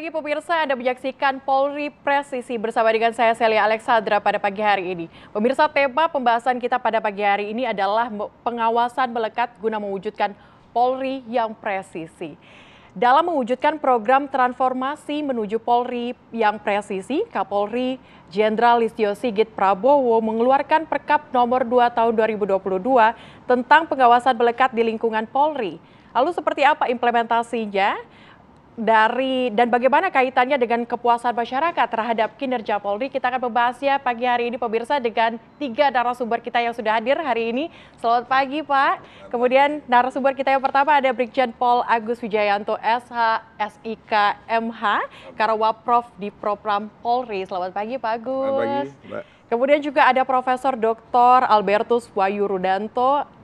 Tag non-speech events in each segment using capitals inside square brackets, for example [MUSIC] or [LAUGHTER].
pagi pemirsa, Anda menyaksikan Polri Presisi bersama dengan saya Celia Alexandra pada pagi hari ini. Pemirsa, tema pembahasan kita pada pagi hari ini adalah pengawasan melekat guna mewujudkan Polri yang presisi. Dalam mewujudkan program transformasi menuju Polri yang presisi, Kapolri Jenderal Listio Sigit Prabowo mengeluarkan Perkap nomor 2 tahun 2022 tentang pengawasan melekat di lingkungan Polri. Lalu seperti apa implementasinya? dari dan bagaimana kaitannya dengan kepuasan masyarakat terhadap kinerja Polri. Kita akan membahasnya pagi hari ini pemirsa dengan tiga narasumber kita yang sudah hadir hari ini. Selamat pagi Pak. Kemudian narasumber kita yang pertama ada Brigjen Pol Agus Wijayanto SH SIK MH Karawaprov di Propram Polri. Selamat pagi Pak Agus. Selamat pagi Mbak. Kemudian juga ada Profesor Dr. Albertus Wayu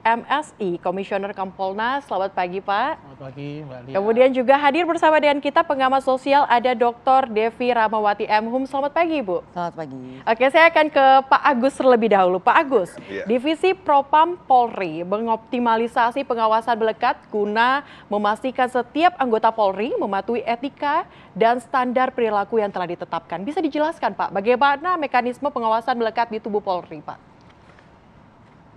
MSI, Komisioner Kompolnas. Selamat pagi, Pak. Selamat pagi, Mbak Lia. Kemudian juga hadir bersama dengan kita pengamat sosial ada Dr. Devi Ramawati Mhum. Selamat pagi, Bu. Selamat pagi. Oke, saya akan ke Pak Agus terlebih dahulu. Pak Agus, ya. Divisi Propam Polri mengoptimalisasi pengawasan melekat guna memastikan setiap anggota Polri mematuhi etika dan standar perilaku yang telah ditetapkan. Bisa dijelaskan, Pak, bagaimana mekanisme pengawasan melekat di tubuh Polri, Pak?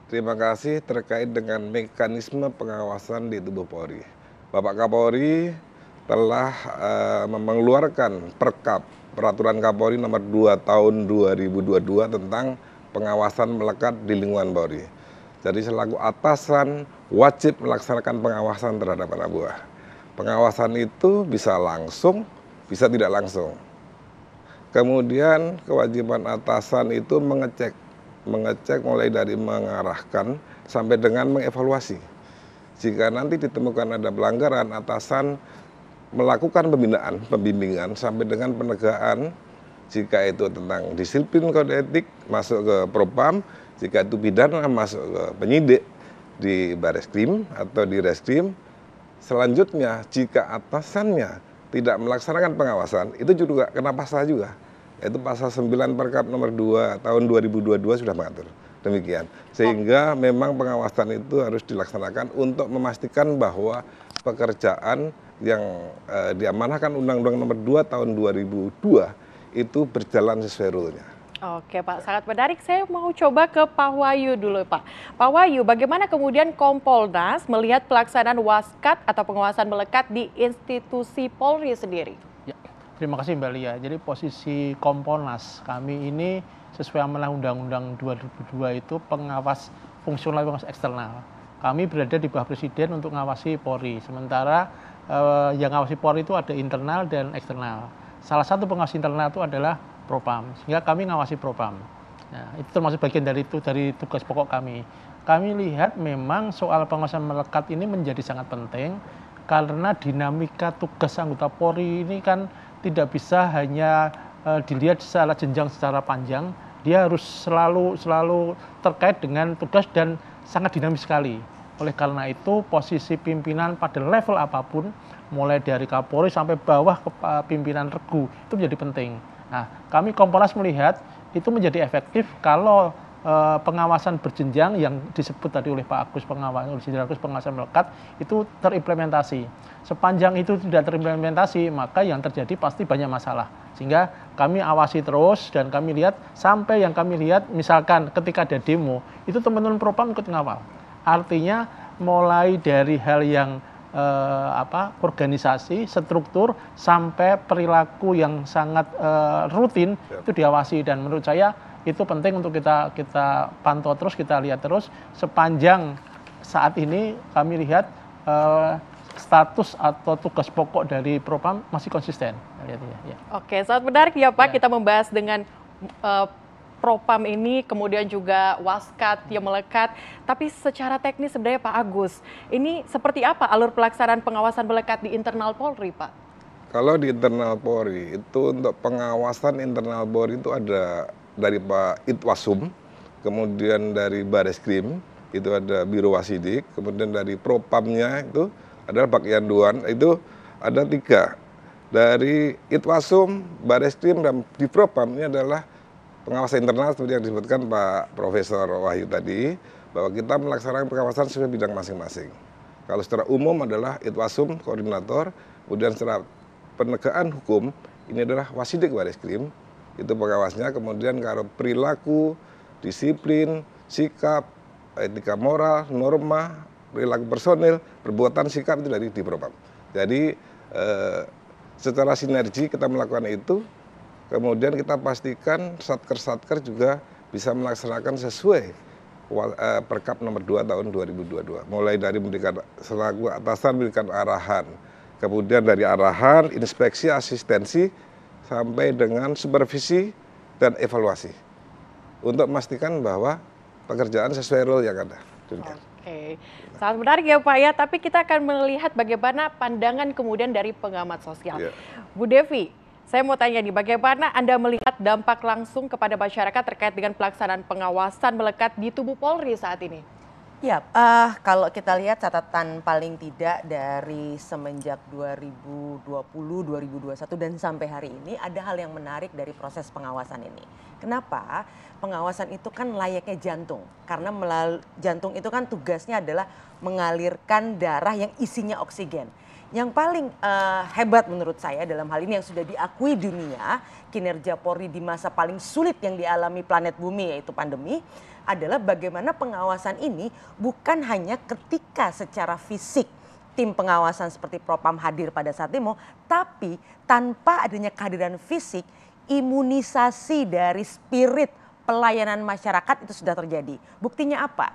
Terima kasih terkait dengan mekanisme pengawasan di tubuh Polri. Bapak Kapolri telah uh, mengeluarkan Perkap Peraturan Kapolri Nomor 2 Tahun 2022 tentang pengawasan melekat di lingkungan Polri. Jadi selaku atasan wajib melaksanakan pengawasan terhadap anak buah. Pengawasan itu bisa langsung, bisa tidak langsung. Kemudian kewajiban atasan itu mengecek mengecek mulai dari mengarahkan sampai dengan mengevaluasi. Jika nanti ditemukan ada pelanggaran, atasan melakukan pembinaan, pembimbingan sampai dengan penegakan. jika itu tentang disiplin kode etik masuk ke propam, jika itu pidana masuk ke penyidik di baris krim atau di reskrim. Selanjutnya jika atasannya tidak melaksanakan pengawasan, itu juga kena pasal juga itu pasal 9 Perkap nomor 2 tahun 2022 sudah mengatur demikian. Sehingga memang pengawasan itu harus dilaksanakan untuk memastikan bahwa pekerjaan yang e, diamanahkan Undang-Undang Nomor 2 tahun 2002 itu berjalan sesuai rulenya. Oke Pak, sangat menarik. Saya mau coba ke Pak Wahyu dulu Pak. Pak Wahyu, bagaimana kemudian Kompolnas melihat pelaksanaan waskat atau pengawasan melekat di institusi Polri sendiri? Terima kasih Mbak Lia. Jadi posisi Komponas kami ini sesuai amanah Undang-Undang 2002 itu pengawas fungsional pengawas eksternal. Kami berada di bawah Presiden untuk mengawasi Polri. Sementara eh, yang mengawasi Polri itu ada internal dan eksternal. Salah satu pengawas internal itu adalah Propam. Sehingga kami mengawasi Propam. Nah, itu termasuk bagian dari itu dari tugas pokok kami. Kami lihat memang soal pengawasan melekat ini menjadi sangat penting karena dinamika tugas anggota Polri ini kan tidak bisa hanya eh, dilihat secara jenjang secara panjang, dia harus selalu selalu terkait dengan tugas dan sangat dinamis sekali. Oleh karena itu, posisi pimpinan pada level apapun, mulai dari Kapolri sampai bawah ke eh, pimpinan regu, itu menjadi penting. Nah, kami kompolnas melihat itu menjadi efektif kalau Eh, pengawasan berjenjang yang disebut tadi oleh Pak Agus pengawasan oleh Jenderal Agus pengawasan melekat itu terimplementasi. Sepanjang itu tidak terimplementasi, maka yang terjadi pasti banyak masalah. Sehingga kami awasi terus dan kami lihat sampai yang kami lihat misalkan ketika ada demo, itu teman-teman propam ikut ngawal. Artinya mulai dari hal yang eh, apa organisasi, struktur sampai perilaku yang sangat eh, rutin ya. itu diawasi dan menurut saya itu penting untuk kita kita pantau terus kita lihat terus sepanjang saat ini kami lihat uh, status atau tugas pokok dari propam masih konsisten. ya. Oke, sangat menarik ya Pak. Ya. Kita membahas dengan uh, propam ini, kemudian juga waskat yang melekat. Tapi secara teknis sebenarnya Pak Agus, ini seperti apa alur pelaksanaan pengawasan melekat di internal Polri, Pak? Kalau di internal Polri itu untuk pengawasan internal Polri itu ada dari Pak Itwasum, kemudian dari Baris Krim, itu ada Biro Wasidik, kemudian dari Propamnya itu adalah Pak Yanduan, itu ada tiga. Dari Itwasum, Baris Krim, dan di Propam ini adalah pengawasan internal seperti yang disebutkan Pak Profesor Wahyu tadi, bahwa kita melaksanakan pengawasan sesuai bidang masing-masing. Kalau secara umum adalah Itwasum, koordinator, kemudian secara penegakan hukum, ini adalah Wasidik Baris Krim, itu pengawasnya kemudian kalau perilaku disiplin sikap etika moral norma perilaku personil perbuatan sikap itu dari di propam jadi eh, secara sinergi kita melakukan itu kemudian kita pastikan satker-satker juga bisa melaksanakan sesuai eh, perkap nomor 2 tahun 2022. Mulai dari memberikan selaku atasan memberikan arahan, kemudian dari arahan inspeksi asistensi sampai dengan supervisi dan evaluasi untuk memastikan bahwa pekerjaan sesuai role yang ada. Oke, Oke, sangat menarik ya Pak ya. Tapi kita akan melihat bagaimana pandangan kemudian dari pengamat sosial. Yeah. Bu Devi, saya mau tanya nih, bagaimana Anda melihat dampak langsung kepada masyarakat terkait dengan pelaksanaan pengawasan melekat di tubuh Polri saat ini? Ya, uh, kalau kita lihat catatan paling tidak dari semenjak 2020, 2021 dan sampai hari ini ada hal yang menarik dari proses pengawasan ini. Kenapa? Pengawasan itu kan layaknya jantung. Karena melalui jantung itu kan tugasnya adalah mengalirkan darah yang isinya oksigen. Yang paling uh, hebat menurut saya dalam hal ini yang sudah diakui dunia, kinerja Polri di masa paling sulit yang dialami planet bumi yaitu pandemi adalah bagaimana pengawasan ini bukan hanya ketika secara fisik tim pengawasan seperti Propam hadir pada saat demo, tapi tanpa adanya kehadiran fisik, imunisasi dari spirit pelayanan masyarakat itu sudah terjadi. Buktinya apa?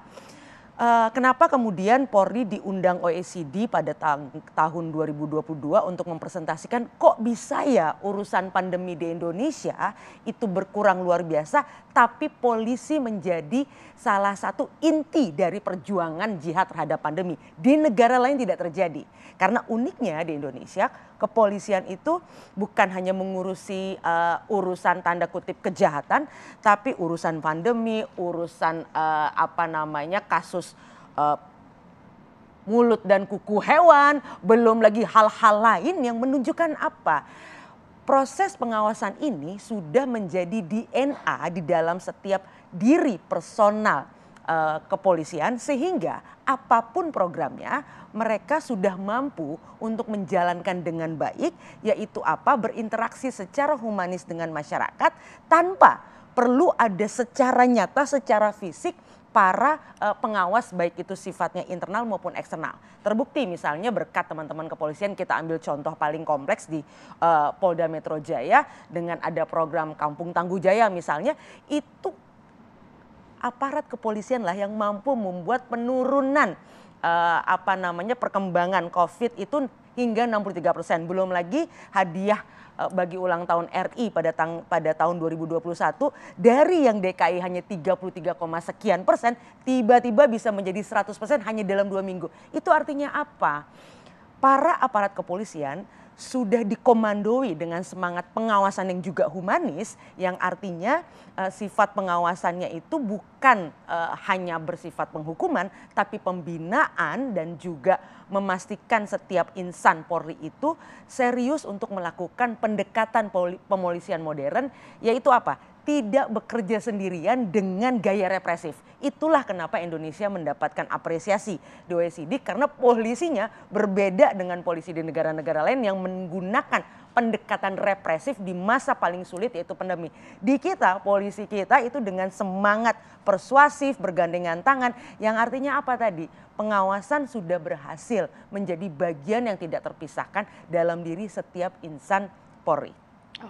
Eh, kenapa kemudian Polri diundang OECD pada ta tahun 2022 untuk mempresentasikan kok bisa ya urusan pandemi di Indonesia itu berkurang luar biasa tapi polisi menjadi salah satu inti dari perjuangan jihad terhadap pandemi. Di negara lain tidak terjadi. Karena uniknya di Indonesia kepolisian itu bukan hanya mengurusi uh, urusan tanda kutip kejahatan, tapi urusan pandemi, urusan uh, apa namanya kasus uh, mulut dan kuku hewan, belum lagi hal-hal lain yang menunjukkan apa. Proses pengawasan ini sudah menjadi DNA di dalam setiap diri personal uh, kepolisian sehingga apapun programnya mereka sudah mampu untuk menjalankan dengan baik yaitu apa berinteraksi secara humanis dengan masyarakat tanpa perlu ada secara nyata secara fisik para uh, pengawas baik itu sifatnya internal maupun eksternal. Terbukti misalnya berkat teman-teman kepolisian kita ambil contoh paling kompleks di uh, Polda Metro Jaya dengan ada program Kampung Tangguh Jaya misalnya itu aparat kepolisian lah yang mampu membuat penurunan uh, apa namanya perkembangan COVID itu hingga 63 persen. Belum lagi hadiah uh, bagi ulang tahun RI pada, tang, pada tahun 2021 dari yang DKI hanya 33, sekian persen tiba-tiba bisa menjadi 100 persen hanya dalam dua minggu. Itu artinya apa? Para aparat kepolisian sudah dikomandoi dengan semangat pengawasan yang juga humanis yang artinya uh, sifat pengawasannya itu bukan uh, hanya bersifat penghukuman tapi pembinaan dan juga memastikan setiap insan Polri itu serius untuk melakukan pendekatan pemolisian modern yaitu apa tidak bekerja sendirian dengan gaya represif. Itulah kenapa Indonesia mendapatkan apresiasi di OECD karena polisinya berbeda dengan polisi di negara-negara lain yang menggunakan pendekatan represif di masa paling sulit yaitu pandemi. Di kita, polisi kita itu dengan semangat persuasif, bergandengan tangan yang artinya apa tadi? Pengawasan sudah berhasil menjadi bagian yang tidak terpisahkan dalam diri setiap insan Polri.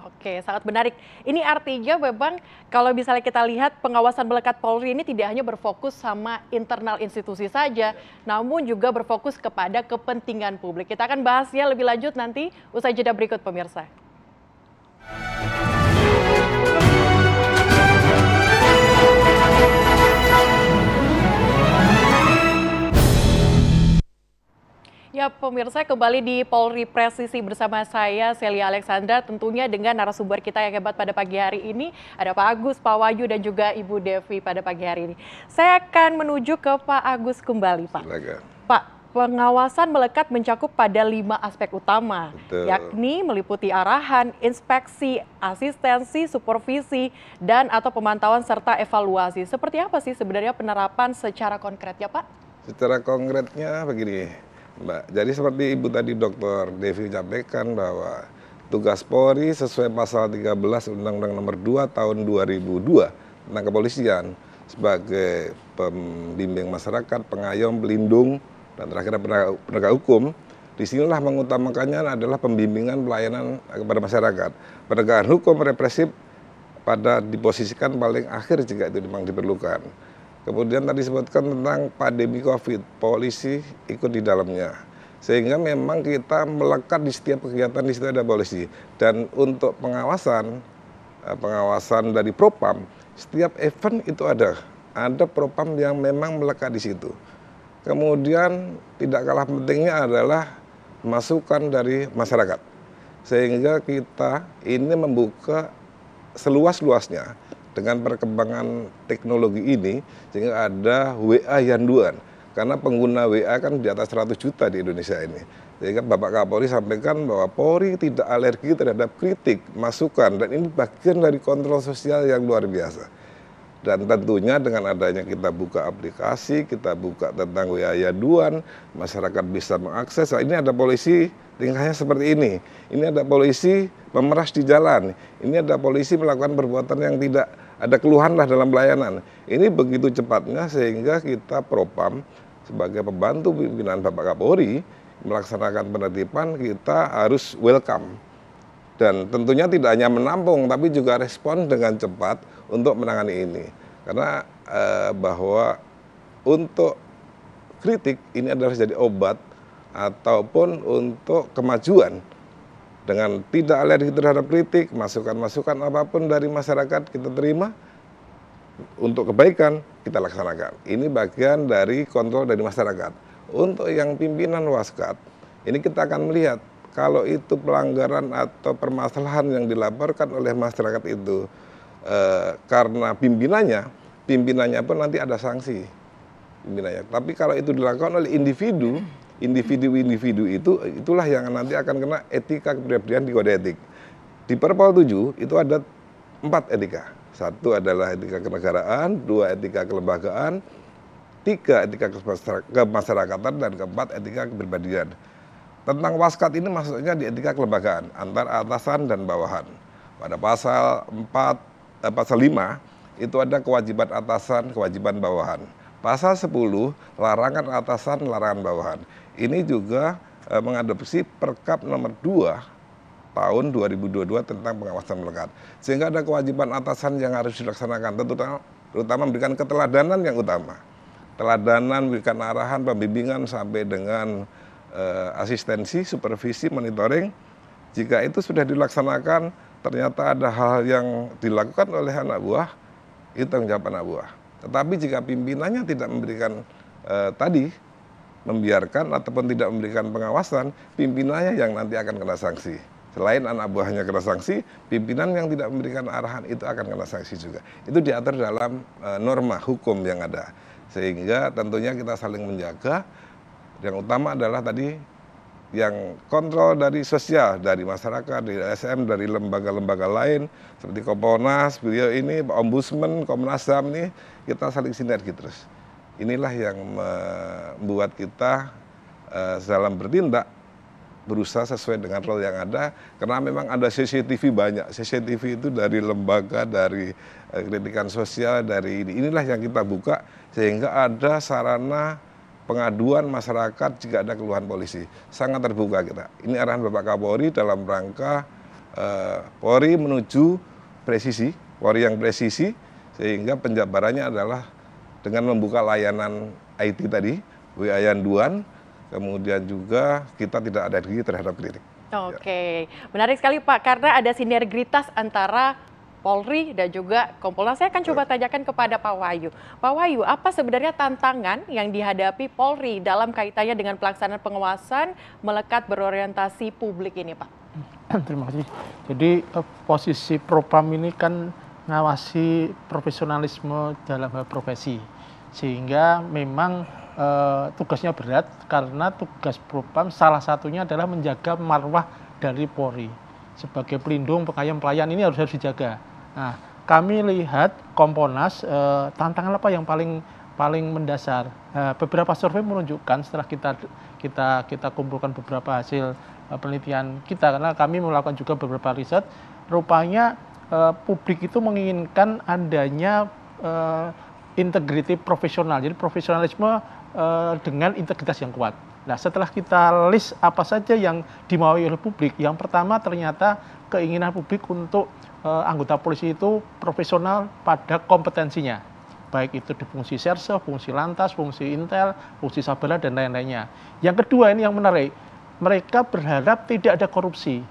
Oke, sangat menarik. Ini artinya memang kalau misalnya kita lihat pengawasan melekat Polri ini tidak hanya berfokus sama internal institusi saja, namun juga berfokus kepada kepentingan publik. Kita akan bahasnya lebih lanjut nanti usai jeda berikut pemirsa. pemirsa kembali di Polri Presisi bersama saya Celia Alexandra tentunya dengan narasumber kita yang hebat pada pagi hari ini ada Pak Agus, Pak Wayu dan juga Ibu Devi pada pagi hari ini. Saya akan menuju ke Pak Agus kembali Pak. Silakan. Pak, pengawasan melekat mencakup pada lima aspek utama, Betul. yakni meliputi arahan, inspeksi, asistensi, supervisi, dan atau pemantauan serta evaluasi. Seperti apa sih sebenarnya penerapan secara konkretnya Pak? Secara konkretnya begini, Mbak. Jadi seperti Ibu tadi Dr. Devi sampaikan bahwa tugas Polri sesuai pasal 13 Undang-Undang Nomor 2 Tahun 2002 tentang kepolisian sebagai pembimbing masyarakat, pengayom, pelindung, dan terakhir penegak, hukum di sinilah mengutamakannya adalah pembimbingan pelayanan kepada masyarakat. Penegakan hukum represif pada diposisikan paling akhir jika itu memang diperlukan. Kemudian tadi disebutkan tentang pandemi COVID, polisi ikut di dalamnya. Sehingga memang kita melekat di setiap kegiatan di situ ada polisi. Dan untuk pengawasan, eh, pengawasan dari propam, setiap event itu ada. Ada propam yang memang melekat di situ. Kemudian tidak kalah pentingnya adalah masukan dari masyarakat. Sehingga kita ini membuka seluas-luasnya dengan perkembangan teknologi ini sehingga ada WA Yanduan karena pengguna WA kan di atas 100 juta di Indonesia ini. Sehingga Bapak Kapolri sampaikan bahwa Polri tidak alergi terhadap kritik, masukan, dan ini bagian dari kontrol sosial yang luar biasa. Dan tentunya dengan adanya kita buka aplikasi, kita buka tentang WA Yaduan, masyarakat bisa mengakses. Nah, ini ada polisi tingkahnya seperti ini. Ini ada polisi memeras di jalan. Ini ada polisi melakukan perbuatan yang tidak ada keluhan lah dalam pelayanan. Ini begitu cepatnya sehingga kita propam sebagai pembantu pimpinan Bapak Kapolri melaksanakan penertiban kita harus welcome dan tentunya tidak hanya menampung tapi juga respon dengan cepat untuk menangani ini karena eh, bahwa untuk kritik ini adalah jadi obat ataupun untuk kemajuan dengan tidak alergi terhadap kritik, masukan-masukan apapun dari masyarakat kita terima untuk kebaikan kita laksanakan. Ini bagian dari kontrol dari masyarakat. Untuk yang pimpinan Waskat, ini kita akan melihat kalau itu pelanggaran atau permasalahan yang dilaporkan oleh masyarakat itu e, karena pimpinannya, pimpinannya pun nanti ada sanksi pimpinannya. Tapi kalau itu dilakukan oleh individu, individu-individu itu itulah yang nanti akan kena etika kepribadian di kode etik. Di Perpol 7 itu ada empat etika. Satu adalah etika kenegaraan, dua etika kelembagaan, tiga etika kemasyarakatan dan keempat etika kepribadian. Tentang waskat ini maksudnya di etika kelembagaan antar atasan dan bawahan. Pada pasal 4 eh, pasal 5 itu ada kewajiban atasan, kewajiban bawahan Pasal 10 larangan atasan, larangan bawahan. Ini juga e, mengadopsi Perkap nomor 2 tahun 2022 tentang pengawasan melekat. Sehingga ada kewajiban atasan yang harus dilaksanakan, terutama, terutama memberikan keteladanan yang utama. Teladanan, memberikan arahan, pembimbingan sampai dengan e, asistensi, supervisi, monitoring. Jika itu sudah dilaksanakan, ternyata ada hal yang dilakukan oleh anak buah, itu tanggung jawab anak buah. Tetapi jika pimpinannya tidak memberikan eh, tadi membiarkan ataupun tidak memberikan pengawasan, pimpinannya yang nanti akan kena sanksi. Selain anak buahnya kena sanksi, pimpinan yang tidak memberikan arahan itu akan kena sanksi juga. Itu diatur dalam eh, norma hukum yang ada. Sehingga tentunya kita saling menjaga. Yang utama adalah tadi yang kontrol dari sosial, dari masyarakat, dari LSM, dari lembaga-lembaga lain seperti Komponas, beliau ini, Ombudsman, Komnas HAM ini kita saling sinergi terus. Inilah yang membuat kita uh, dalam bertindak berusaha sesuai dengan role yang ada karena memang ada CCTV banyak CCTV itu dari lembaga dari eh, kritikan sosial dari ini inilah yang kita buka sehingga ada sarana pengaduan masyarakat jika ada keluhan polisi. Sangat terbuka kita. Ini arahan Bapak Kapolri dalam rangka eh, Polri menuju presisi, Polri yang presisi, sehingga penjabarannya adalah dengan membuka layanan IT tadi, WA Yanduan, kemudian juga kita tidak ada diri terhadap kritik. Oke, okay. menarik sekali Pak, karena ada sinergitas antara Polri dan juga Kompolnas. Saya akan coba tanyakan kepada Pak Wayu. Pak Wayu, apa sebenarnya tantangan yang dihadapi Polri dalam kaitannya dengan pelaksanaan pengawasan melekat berorientasi publik ini, Pak? [CLEARS THROAT] Terima kasih. Jadi eh, posisi propam ini kan ngawasi profesionalisme dalam profesi. Sehingga memang e, tugasnya berat karena tugas propam salah satunya adalah menjaga marwah dari Polri sebagai pelindung pakaian pelayan ini harus harus dijaga Nah, kami lihat Komponas eh, tantangan apa yang paling paling mendasar. Eh, beberapa survei menunjukkan setelah kita kita kita kumpulkan beberapa hasil eh, penelitian kita karena kami melakukan juga beberapa riset, rupanya eh, publik itu menginginkan adanya eh, integriti profesional. Jadi profesionalisme eh, dengan integritas yang kuat. Nah, setelah kita list apa saja yang dimaui oleh publik, yang pertama ternyata keinginan publik untuk eh, anggota polisi itu profesional pada kompetensinya, baik itu di fungsi serse, fungsi lantas, fungsi intel, fungsi sabela dan lain-lainnya. Yang kedua ini yang menarik, mereka berharap tidak ada korupsi.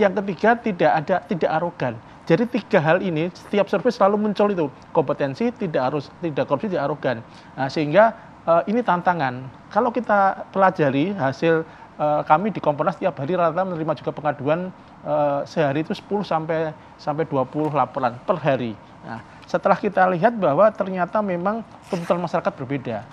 Yang ketiga tidak ada tidak arogan. Jadi tiga hal ini setiap survei selalu muncul itu kompetensi tidak harus tidak korupsi tidak arogan. Nah, sehingga uh, ini tantangan. Kalau kita pelajari hasil Eh, kami di Komponas tiap hari rata-rata menerima juga pengaduan uh, sehari itu 10 sampai sampai 20 laporan per hari. Nah, setelah kita lihat bahwa ternyata memang tuntutan masyarakat berbeda.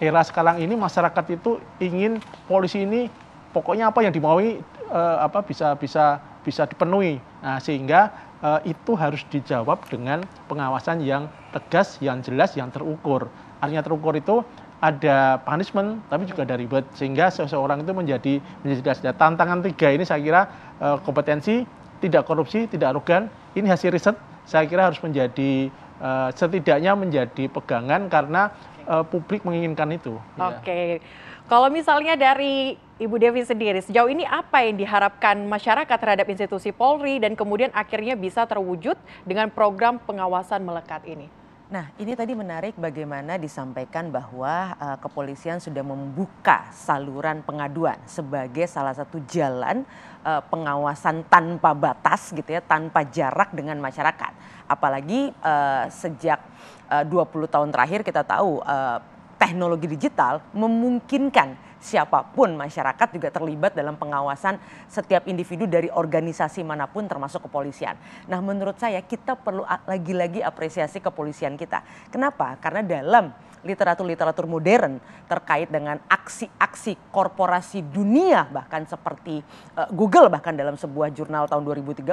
Era sekarang ini masyarakat itu ingin polisi ini pokoknya apa yang dimaui uh, apa bisa bisa bisa dipenuhi. Nah, sehingga Uh, itu harus dijawab dengan pengawasan yang tegas, yang jelas, yang terukur. Artinya terukur itu ada punishment tapi juga ada reward sehingga seseorang itu menjadi menjadi dasar. Tantangan tiga ini saya kira eh, kompetensi, tidak korupsi, tidak arogan. Ini hasil riset saya kira harus menjadi eh, setidaknya menjadi pegangan karena eh, publik menginginkan itu. Ya. Oke. Kalau misalnya dari Ibu Devi sendiri, sejauh ini apa yang diharapkan masyarakat terhadap institusi Polri dan kemudian akhirnya bisa terwujud dengan program pengawasan melekat ini? Nah, ini tadi menarik bagaimana disampaikan bahwa uh, kepolisian sudah membuka saluran pengaduan sebagai salah satu jalan uh, pengawasan tanpa batas gitu ya, tanpa jarak dengan masyarakat. Apalagi uh, sejak uh, 20 tahun terakhir kita tahu uh, teknologi digital memungkinkan siapapun masyarakat juga terlibat dalam pengawasan setiap individu dari organisasi manapun termasuk kepolisian. Nah, menurut saya kita perlu lagi-lagi apresiasi kepolisian kita. Kenapa? Karena dalam literatur-literatur modern terkait dengan aksi-aksi korporasi dunia bahkan seperti uh, Google bahkan dalam sebuah jurnal tahun 2013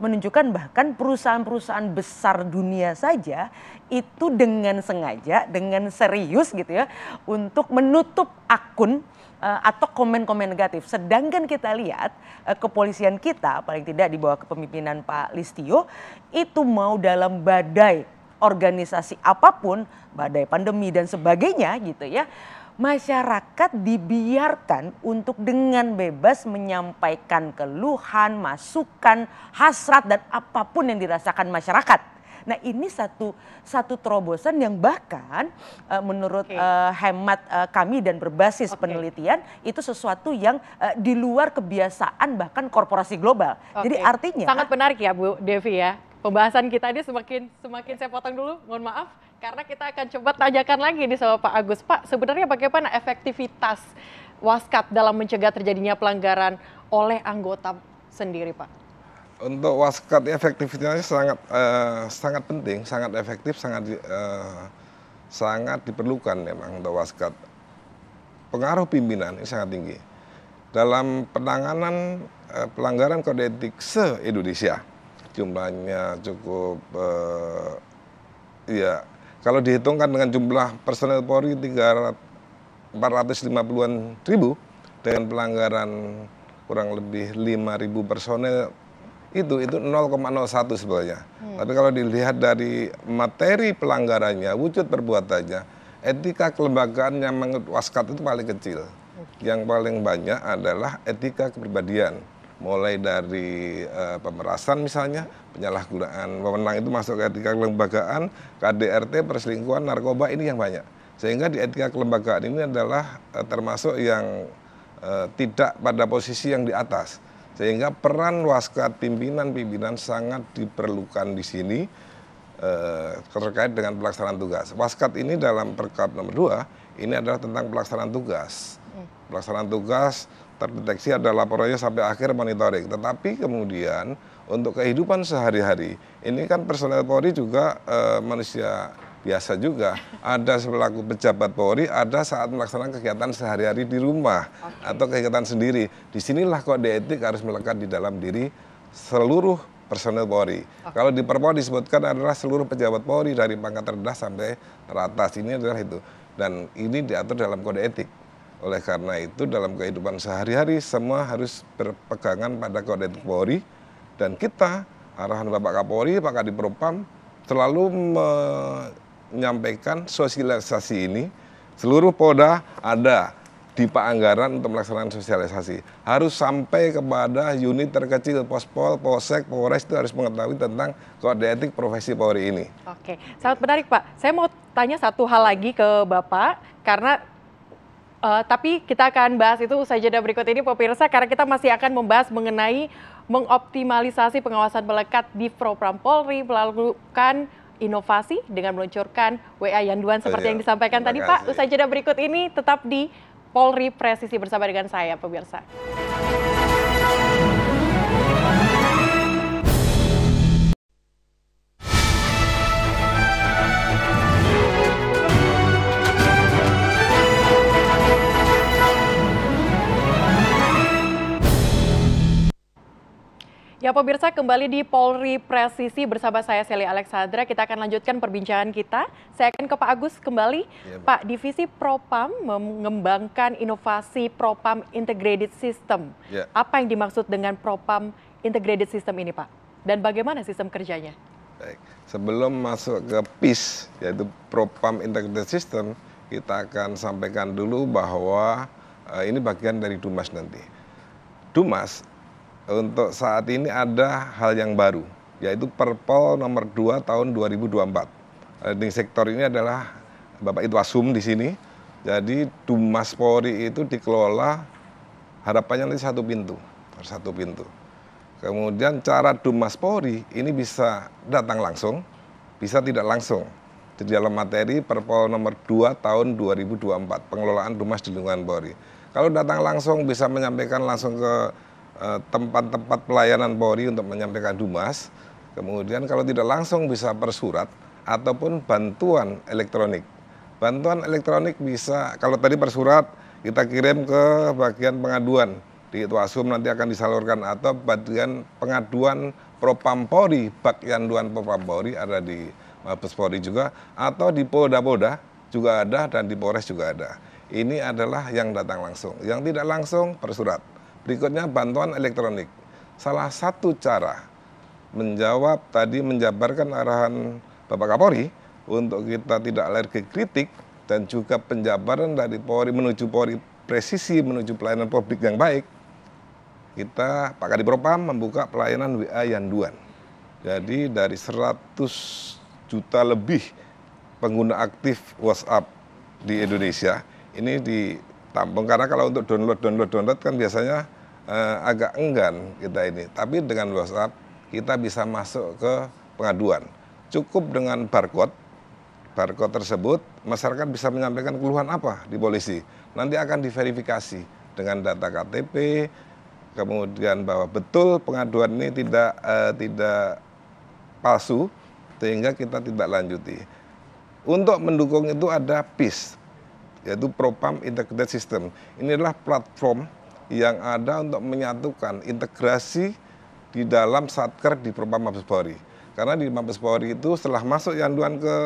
menunjukkan bahkan perusahaan-perusahaan besar dunia saja itu dengan sengaja dengan serius gitu ya untuk menutup akun eh, atau komen-komen negatif. Sedangkan kita lihat eh, kepolisian kita paling tidak di bawah kepemimpinan Pak Listio itu mau dalam badai organisasi apapun, badai pandemi dan sebagainya gitu ya, masyarakat dibiarkan untuk dengan bebas menyampaikan keluhan, masukan, hasrat dan apapun yang dirasakan masyarakat. Nah ini satu satu terobosan yang bahkan uh, menurut okay. uh, eh, hemat uh, kami dan berbasis okay. penelitian itu sesuatu yang uh, di luar kebiasaan bahkan korporasi global. Okay. Jadi artinya sangat menarik ya Bu Devi ya pembahasan kita ini semakin semakin saya potong dulu, mohon maaf, karena kita akan coba tanyakan lagi nih sama Pak Agus. Pak, sebenarnya bagaimana efektivitas Waskat dalam mencegah terjadinya pelanggaran oleh anggota sendiri, Pak? Untuk Waskat efektivitasnya sangat uh, sangat penting, sangat efektif, sangat uh, sangat diperlukan memang untuk Waskat. Pengaruh pimpinan ini sangat tinggi dalam penanganan uh, pelanggaran kode etik se-Indonesia jumlahnya cukup uh, ya kalau dihitungkan dengan jumlah personel Polri 300, 450-an ribu dengan pelanggaran kurang lebih 5.000 personel itu itu 0,01 sebenarnya. Hmm. Tapi kalau dilihat dari materi pelanggarannya, wujud perbuatannya, etika kelembagaan yang menurut Waskat itu paling kecil. Okay. Yang paling banyak adalah etika kepribadian mulai dari uh, pemerasan misalnya penyalahgunaan wewenang itu masuk ke etika kelembagaan KDRT perselingkuhan narkoba ini yang banyak sehingga di etika kelembagaan ini adalah uh, termasuk yang uh, tidak pada posisi yang di atas sehingga peran waskat pimpinan-pimpinan sangat diperlukan di sini uh, terkait dengan pelaksanaan tugas waskat ini dalam perkap nomor 2 ini adalah tentang pelaksanaan tugas hmm. pelaksanaan tugas terdeteksi ada laporannya sampai akhir monitoring. Tetapi kemudian untuk kehidupan sehari-hari, ini kan personel Polri juga e, manusia biasa juga. Ada selaku pejabat Polri, ada saat melaksanakan kegiatan sehari-hari di rumah okay. atau kegiatan sendiri. Disinilah kode etik harus melekat di dalam diri seluruh personel Polri. Okay. Kalau di Perpol disebutkan adalah seluruh pejabat Polri dari pangkat rendah sampai teratas. Ini adalah itu. Dan ini diatur dalam kode etik. Oleh karena itu dalam kehidupan sehari-hari semua harus berpegangan pada kode etik Polri dan kita arahan Bapak Kapolri, Pak Propam selalu menyampaikan sosialisasi ini seluruh Polda ada di Pak Anggaran untuk melaksanakan sosialisasi. Harus sampai kepada unit terkecil Pospol, Polsek, Polres itu harus mengetahui tentang kode etik profesi Polri ini. Oke, sangat menarik Pak. Saya mau tanya satu hal lagi ke Bapak karena Uh, tapi kita akan bahas itu usai jeda berikut ini pemirsa karena kita masih akan membahas mengenai mengoptimalisasi pengawasan melekat di Propam Polri melakukan inovasi dengan meluncurkan WA Yanduan seperti iya, yang disampaikan tadi Pak. Usai jeda berikut ini tetap di Polri Presisi bersama dengan saya pemirsa. Ya pemirsa kembali di Polri Presisi bersama saya Seli Alexandra. Kita akan lanjutkan perbincangan kita. Saya akan ke Pak Agus kembali. Ya, Pak, Divisi Propam mengembangkan inovasi Propam Integrated System. Ya. Apa yang dimaksud dengan Propam Integrated System ini Pak? Dan bagaimana sistem kerjanya? Baik. Sebelum masuk ke PIS, yaitu Propam Integrated System, kita akan sampaikan dulu bahwa uh, ini bagian dari Dumas nanti. Dumas untuk saat ini ada hal yang baru, yaitu Perpol nomor 2 tahun 2024. Leading eh, sektor ini adalah Bapak asum di sini. Jadi Dumas Polri itu dikelola harapannya nanti satu pintu, satu pintu. Kemudian cara Dumas Polri ini bisa datang langsung, bisa tidak langsung. Di dalam materi Perpol nomor 2 tahun 2024, pengelolaan Dumas di lingkungan Polri. Kalau datang langsung bisa menyampaikan langsung ke Eh, tempat-tempat pelayanan Polri untuk menyampaikan Dumas. Kemudian kalau tidak langsung bisa persurat ataupun bantuan elektronik. Bantuan elektronik bisa kalau tadi persurat kita kirim ke bagian pengaduan di Itwasum nanti akan disalurkan atau bagian pengaduan propam polri, bagian duan propam polri ada di Mabes Polri juga atau di Polda-Polda juga ada dan di Polres juga ada. Ini adalah yang datang langsung. Yang tidak langsung persurat. Berikutnya bantuan elektronik. Salah satu cara menjawab tadi menjabarkan arahan Bapak Kapolri untuk kita tidak alergi kritik dan juga penjabaran dari Polri menuju Polri presisi menuju pelayanan publik yang baik. Kita Pak Kadipropam membuka pelayanan WA Yanduan. Jadi dari 100 juta lebih pengguna aktif WhatsApp di Indonesia ini di tampung karena kalau untuk download download download kan biasanya eh, agak enggan kita ini tapi dengan WhatsApp kita bisa masuk ke pengaduan cukup dengan barcode barcode tersebut masyarakat bisa menyampaikan keluhan apa di polisi nanti akan diverifikasi dengan data KTP kemudian bahwa betul pengaduan ini tidak eh, tidak palsu sehingga kita tidak lanjuti untuk mendukung itu ada PIS yaitu Propam Integrated System. Ini adalah platform yang ada untuk menyatukan integrasi di dalam satker di Propam Mabes Polri. Karena di Mabes Polri itu setelah masuk Yanduan ke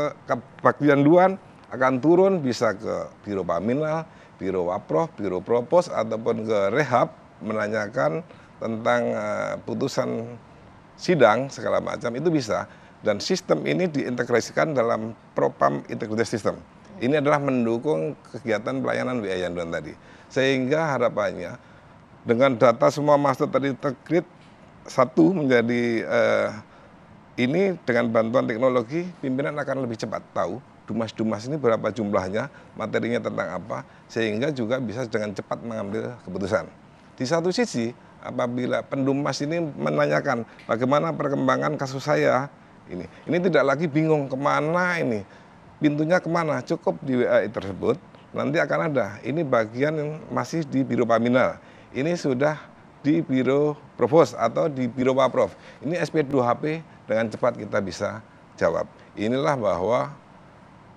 bagian Yanduan akan turun bisa ke Biro Paminal, Biro Wapro, Biro Propos ataupun ke Rehab menanyakan tentang eh, putusan sidang segala macam itu bisa dan sistem ini diintegrasikan dalam Propam Integrated System. Ini adalah mendukung kegiatan pelayanan WA Yanduan tadi. Sehingga harapannya dengan data semua master tadi tergrid satu menjadi eh, ini dengan bantuan teknologi pimpinan akan lebih cepat tahu dumas-dumas ini berapa jumlahnya, materinya tentang apa, sehingga juga bisa dengan cepat mengambil keputusan. Di satu sisi, apabila pendumas ini menanyakan bagaimana perkembangan kasus saya, ini, ini tidak lagi bingung kemana ini, pintunya kemana cukup di WA tersebut nanti akan ada ini bagian yang masih di Biro Paminal ini sudah di Biro Provos atau di Biro Paprov ini SP2HP dengan cepat kita bisa jawab inilah bahwa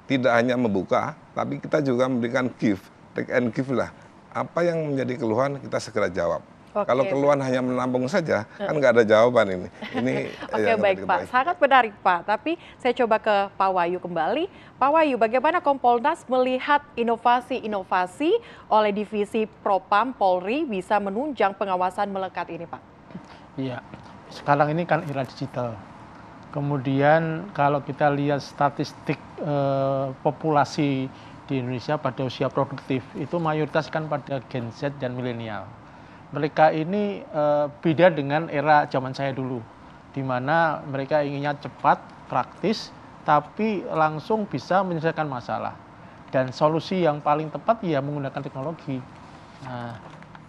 tidak hanya membuka tapi kita juga memberikan gift take and give lah apa yang menjadi keluhan kita segera jawab Okay. Kalau keluhan hanya menampung saja, kan nggak ada jawaban ini. Ini [LAUGHS] Oke okay, iya, baik Pak, sangat menarik Pak. Tapi saya coba ke Pak Wayu kembali. Pak Wayu, bagaimana Kompolnas melihat inovasi-inovasi oleh divisi Propam Polri bisa menunjang pengawasan melekat ini Pak? Iya, sekarang ini kan era digital. Kemudian kalau kita lihat statistik eh, populasi di Indonesia pada usia produktif itu mayoritas kan pada Gen Z dan milenial mereka ini uh, beda dengan era zaman saya dulu, di mana mereka inginnya cepat, praktis, tapi langsung bisa menyelesaikan masalah. Dan solusi yang paling tepat ya menggunakan teknologi. Nah,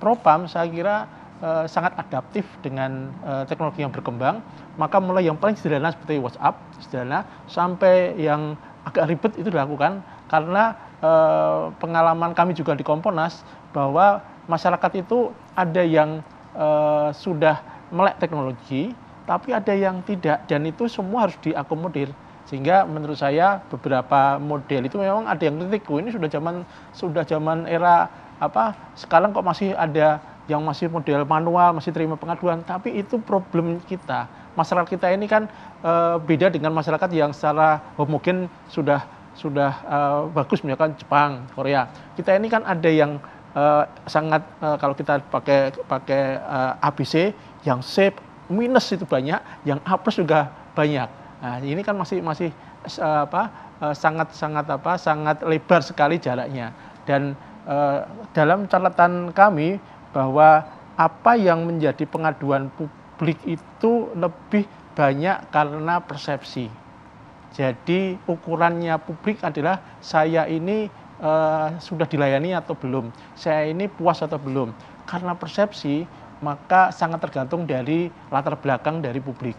Propam saya kira uh, sangat adaptif dengan uh, teknologi yang berkembang, maka mulai yang paling sederhana seperti WhatsApp, sederhana, sampai yang agak ribet itu dilakukan karena uh, pengalaman kami juga di Komponas bahwa masyarakat itu ada yang uh, sudah melek teknologi, tapi ada yang tidak dan itu semua harus diakomodir sehingga menurut saya beberapa model itu memang ada yang kritik oh, ini sudah zaman sudah zaman era apa sekarang kok masih ada yang masih model manual masih terima pengaduan tapi itu problem kita masyarakat kita ini kan e, beda dengan masyarakat yang secara mungkin sudah sudah e, bagus misalkan Jepang Korea kita ini kan ada yang Eh, sangat uh, kalau kita pakai pakai uh, eh, ABC yang C minus itu banyak, yang A plus juga banyak. Nah, ini kan masih masih uh, apa uh, sangat sangat apa sangat lebar sekali jaraknya dan uh, dalam catatan kami bahwa apa yang menjadi pengaduan publik itu lebih banyak karena persepsi. Jadi ukurannya publik adalah saya ini Eh, sudah dilayani atau belum, saya ini puas atau belum. Karena persepsi maka sangat tergantung dari latar belakang dari publik,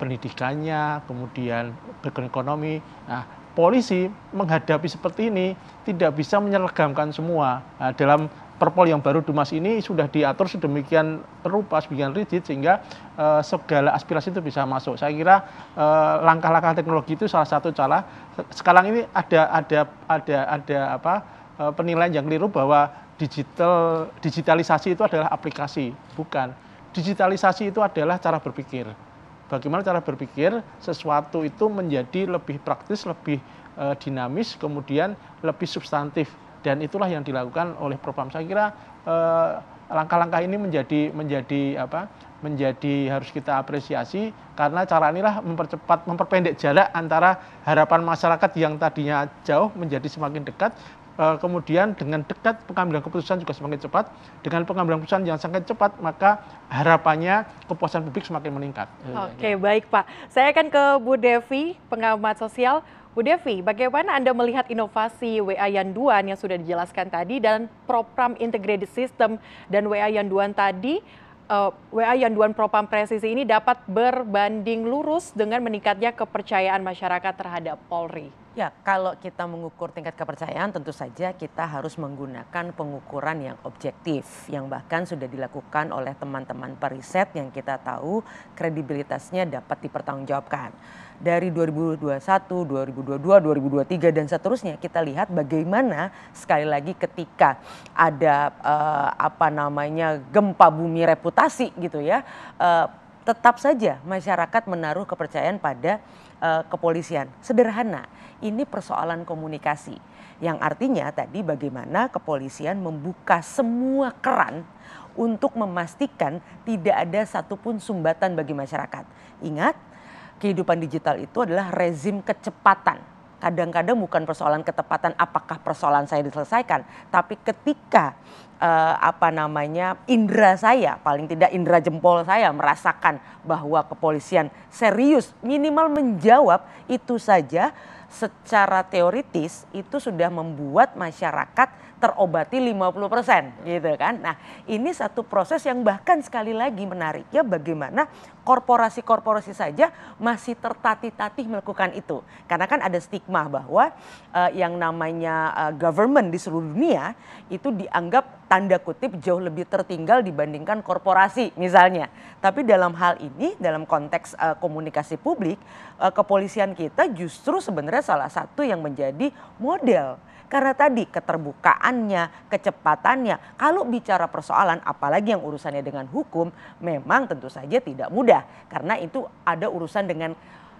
pendidikannya, kemudian background ekonomi. Nah, polisi menghadapi seperti ini tidak bisa menyeragamkan semua nah, dalam Perpol yang baru Dumas ini sudah diatur sedemikian rupa, sedemikian rigid sehingga e, segala aspirasi itu bisa masuk. Saya kira eh, langkah-langkah e, teknologi itu salah satu cara. Sekarang ini ada ada ada ada apa e, penilaian yang keliru bahwa digital digitalisasi itu adalah aplikasi, bukan. Digitalisasi itu adalah cara berpikir. Bagaimana cara berpikir sesuatu itu menjadi lebih praktis, lebih dinamis, kemudian lebih substantif dan itulah yang dilakukan oleh propam saya kira eh, langkah-langkah ini menjadi menjadi apa menjadi harus kita apresiasi karena cara inilah mempercepat memperpendek jarak antara harapan masyarakat yang tadinya jauh menjadi semakin dekat eh, kemudian dengan dekat pengambilan keputusan juga semakin cepat dengan pengambilan keputusan yang sangat cepat maka harapannya kepuasan publik semakin meningkat. Oke, baik Pak. Saya akan ke Bu Devi, pengamat sosial. Bu Devi, bagaimana Anda melihat inovasi WA Yanduan yang sudah dijelaskan tadi dan program integrated system dan WA Yanduan tadi, uh, eh, WA Yanduan Propam Presisi ini dapat berbanding lurus dengan meningkatnya kepercayaan masyarakat terhadap Polri? Ya, kalau kita mengukur tingkat kepercayaan tentu saja kita harus menggunakan pengukuran yang objektif yang bahkan sudah dilakukan oleh teman-teman periset yang kita tahu kredibilitasnya dapat dipertanggungjawabkan dari 2021, 2022, 2023 dan seterusnya kita lihat bagaimana sekali lagi ketika ada uh, apa namanya gempa bumi reputasi gitu ya uh, tetap saja masyarakat menaruh kepercayaan pada uh, kepolisian. Sederhana, ini persoalan komunikasi yang artinya tadi bagaimana kepolisian membuka semua keran untuk memastikan tidak ada satupun sumbatan bagi masyarakat. Ingat, kehidupan digital itu adalah rezim kecepatan. Kadang-kadang bukan persoalan ketepatan apakah persoalan saya diselesaikan, tapi ketika eh, apa namanya indera saya, paling tidak indera jempol saya merasakan bahwa kepolisian serius minimal menjawab itu saja secara teoritis itu sudah membuat masyarakat terobati 50% gitu kan. Nah ini satu proses yang bahkan sekali lagi menariknya bagaimana korporasi-korporasi saja masih tertatih-tatih melakukan itu. Karena kan ada stigma bahwa uh, yang namanya uh, government di seluruh dunia itu dianggap tanda kutip jauh lebih tertinggal dibandingkan korporasi misalnya. Tapi dalam hal ini dalam konteks uh, komunikasi publik uh, kepolisian kita justru sebenarnya salah satu yang menjadi model karena tadi keterbukaannya, kecepatannya, kalau bicara persoalan apalagi yang urusannya dengan hukum memang tentu saja tidak mudah karena itu ada urusan dengan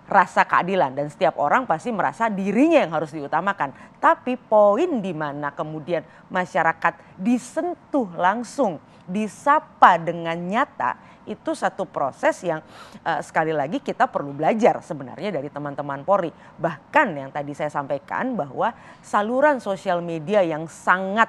rasa keadilan dan setiap orang pasti merasa dirinya yang harus diutamakan. Tapi poin di mana kemudian masyarakat disentuh langsung, disapa dengan nyata itu satu proses yang uh, sekali lagi kita perlu belajar sebenarnya dari teman-teman Polri. Bahkan yang tadi saya sampaikan bahwa saluran sosial media yang sangat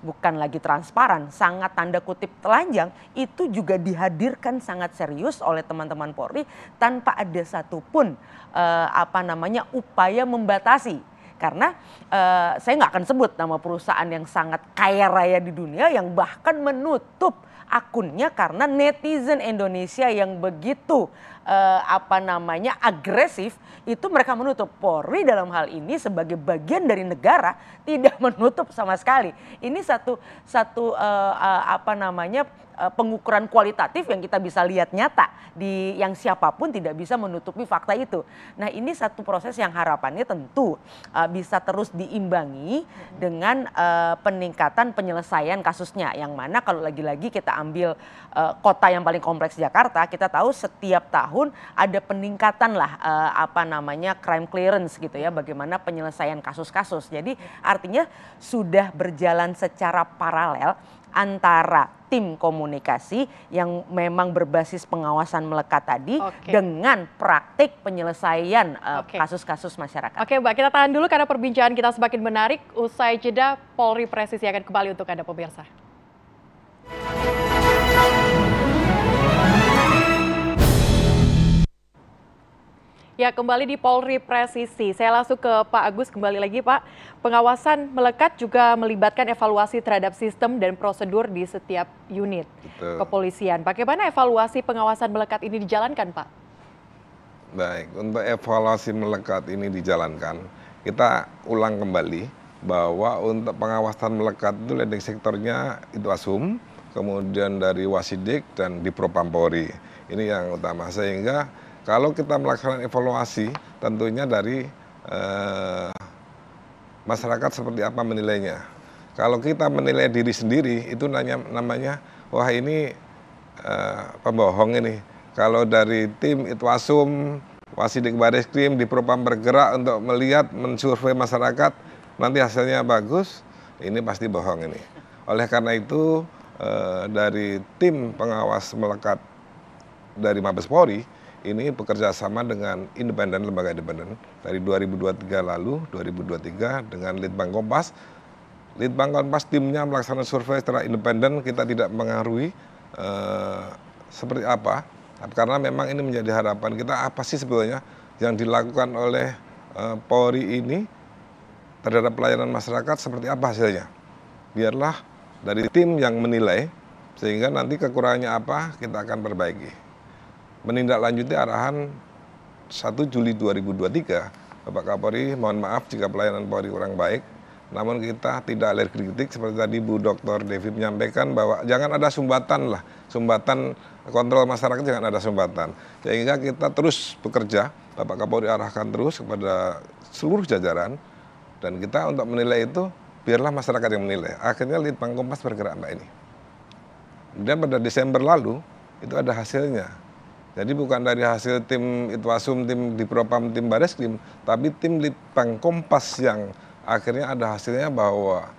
bukan lagi transparan, sangat tanda kutip telanjang, itu juga dihadirkan sangat serius oleh teman-teman Polri tanpa ada satupun eh, apa namanya upaya membatasi. Karena eh, saya nggak akan sebut nama perusahaan yang sangat kaya raya di dunia yang bahkan menutup akunnya karena netizen Indonesia yang begitu eh, apa namanya agresif itu mereka menutup Polri dalam hal ini sebagai bagian dari negara [LAUGHS] tidak menutup sama sekali. Ini satu satu eh, eh apa namanya Eh, pengukuran kualitatif yang kita bisa lihat nyata di yang siapapun tidak bisa menutupi fakta itu. Nah, ini satu proses yang harapannya tentu uh, bisa terus diimbangi dengan uh, peningkatan penyelesaian kasusnya yang mana kalau lagi-lagi kita ambil uh, kota yang paling kompleks Jakarta, kita tahu setiap tahun ada peningkatan lah uh, apa namanya crime clearance gitu ya, bagaimana penyelesaian kasus-kasus. Jadi artinya sudah berjalan secara paralel antara tim komunikasi yang memang berbasis pengawasan melekat tadi okay. dengan praktik penyelesaian eh, kasus-kasus uh, okay. masyarakat. Oke, okay, Mbak, kita tahan dulu karena perbincangan kita semakin menarik. Usai jeda, Polri Presisi akan kembali untuk Anda pemirsa. Ya, kembali di Polri Presisi. Saya langsung ke Pak Agus kembali lagi, Pak. Pengawasan melekat juga melibatkan evaluasi terhadap sistem dan prosedur di setiap unit Betul. kepolisian. Bagaimana evaluasi pengawasan melekat ini dijalankan, Pak? Baik, untuk evaluasi melekat ini dijalankan, kita ulang kembali bahwa untuk pengawasan melekat itu landing sektornya itu asum, kemudian dari wasidik dan di propampori. Ini yang utama sehingga kalau kita melaksanakan evaluasi, tentunya dari eh, masyarakat seperti apa menilainya. Kalau kita menilai diri sendiri, itu nanya, namanya, wah ini eh, pembohong ini. Kalau dari tim Itwasum, Wasidik Baris Krim, di Propam bergerak untuk melihat, mensurvei masyarakat, nanti hasilnya bagus, ini pasti bohong ini. Oleh karena itu, eh, dari tim pengawas melekat dari Mabes Polri, ini bekerja sama dengan independen lembaga independen dari 2023 lalu 2023 dengan Litbang Kompas. Litbang Kompas timnya melaksanakan survei secara independen kita tidak mengaruhi eh, seperti apa karena memang ini menjadi harapan kita apa sih sebetulnya yang dilakukan oleh eh, Polri ini terhadap pelayanan masyarakat seperti apa hasilnya. Biarlah dari tim yang menilai sehingga nanti kekurangannya apa kita akan perbaiki menindaklanjuti arahan 1 Juli 2023 Bapak Kapolri mohon maaf jika pelayanan Polri kurang baik namun kita tidak alergi kritik seperti tadi Bu Dr. Devi menyampaikan bahwa jangan ada sumbatan lah, sumbatan kontrol masyarakat jangan ada sumbatan. Sehingga kita terus bekerja, Bapak Kapolri arahkan terus kepada seluruh jajaran dan kita untuk menilai itu biarlah masyarakat yang menilai. Akhirnya Litbang Kompas bergerak Mbak ini. Kemudian pada Desember lalu itu ada hasilnya. Jadi bukan dari hasil tim Itwasum, tim di Propam, tim Bareskrim, tapi tim Litbang Kompas yang akhirnya ada hasilnya bahwa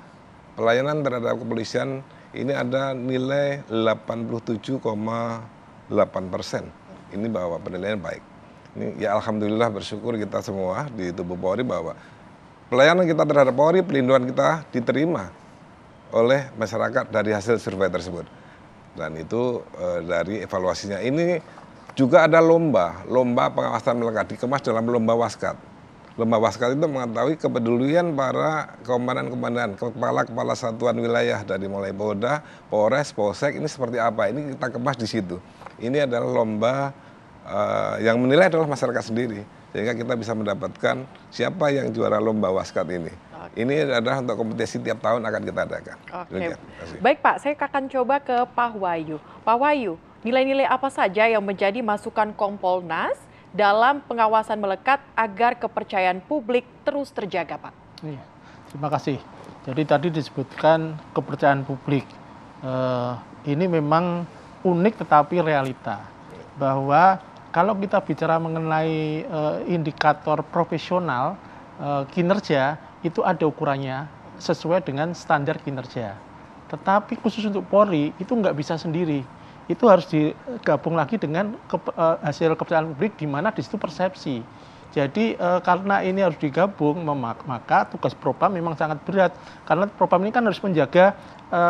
pelayanan terhadap kepolisian ini ada nilai 87,8 persen. Ini bahwa penilaian baik. Ini ya alhamdulillah bersyukur kita semua di tubuh Polri bahwa pelayanan kita terhadap Polri, pelindungan kita diterima oleh masyarakat dari hasil survei tersebut. Dan itu e, dari evaluasinya ini juga ada lomba, lomba pengawasan melekat dikemas dalam lomba waskat. Lomba waskat itu mengetahui kepedulian para komandan-komandan, kepala-kepala satuan wilayah dari mulai Polda, Polres, Polsek ini seperti apa. Ini kita kemas di situ. Ini adalah lomba uh, yang menilai adalah masyarakat sendiri sehingga kita bisa mendapatkan siapa yang juara lomba waskat ini. Ini adalah untuk kompetisi tiap tahun akan kita adakan. Oke. Baik Pak, saya akan coba ke Pak Wayu. Pak Wayu, Nilai-nilai apa saja yang menjadi masukan Kompolnas dalam pengawasan melekat agar kepercayaan publik terus terjaga, Pak? Iya, terima kasih. Jadi tadi disebutkan kepercayaan publik. Eh, ini memang unik tetapi realita bahwa kalau kita bicara mengenai eh, indikator profesional eh, kinerja itu ada ukurannya sesuai dengan standar kinerja. Tetapi khusus untuk Polri itu nggak bisa sendiri itu harus digabung lagi dengan ke, uh, e, hasil kepercayaan publik di mana di situ persepsi. Jadi e, karena ini harus digabung, maka tugas propam memang sangat berat. Karena propam ini kan harus menjaga e,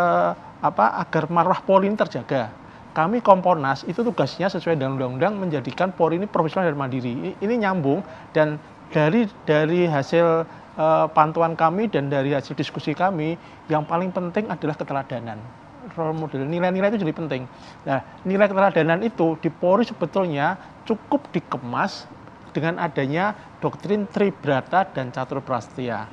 apa agar marwah Polri ini terjaga. Kami Komponas itu tugasnya sesuai dengan undang-undang menjadikan Polri ini profesional dan mandiri. Ini, ini nyambung dan dari dari hasil e, pantauan kami dan dari hasil diskusi kami yang paling penting adalah keteladanan role model nilai-nilai itu jadi penting nah nilai keteladanan itu di Polri sebetulnya cukup dikemas dengan adanya doktrin Tribrata dan Catur Prastia